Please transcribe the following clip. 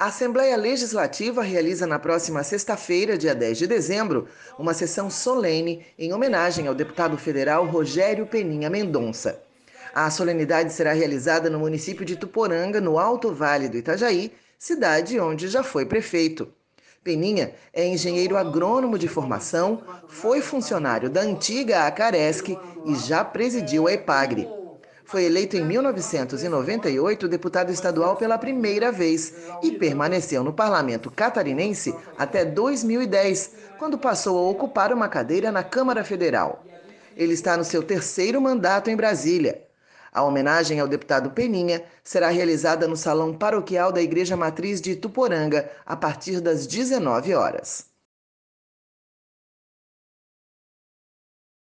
A Assembleia Legislativa realiza na próxima sexta-feira, dia 10 de dezembro, uma sessão solene em homenagem ao deputado federal Rogério Peninha Mendonça. A solenidade será realizada no município de Tuporanga, no Alto Vale do Itajaí, cidade onde já foi prefeito. Peninha é engenheiro agrônomo de formação, foi funcionário da antiga Acaresc e já presidiu a EPAGRE foi eleito em 1998 deputado estadual pela primeira vez e permaneceu no parlamento catarinense até 2010, quando passou a ocupar uma cadeira na Câmara Federal. Ele está no seu terceiro mandato em Brasília. A homenagem ao deputado Peninha será realizada no Salão Paroquial da Igreja Matriz de Ituporanga, a partir das 19 horas.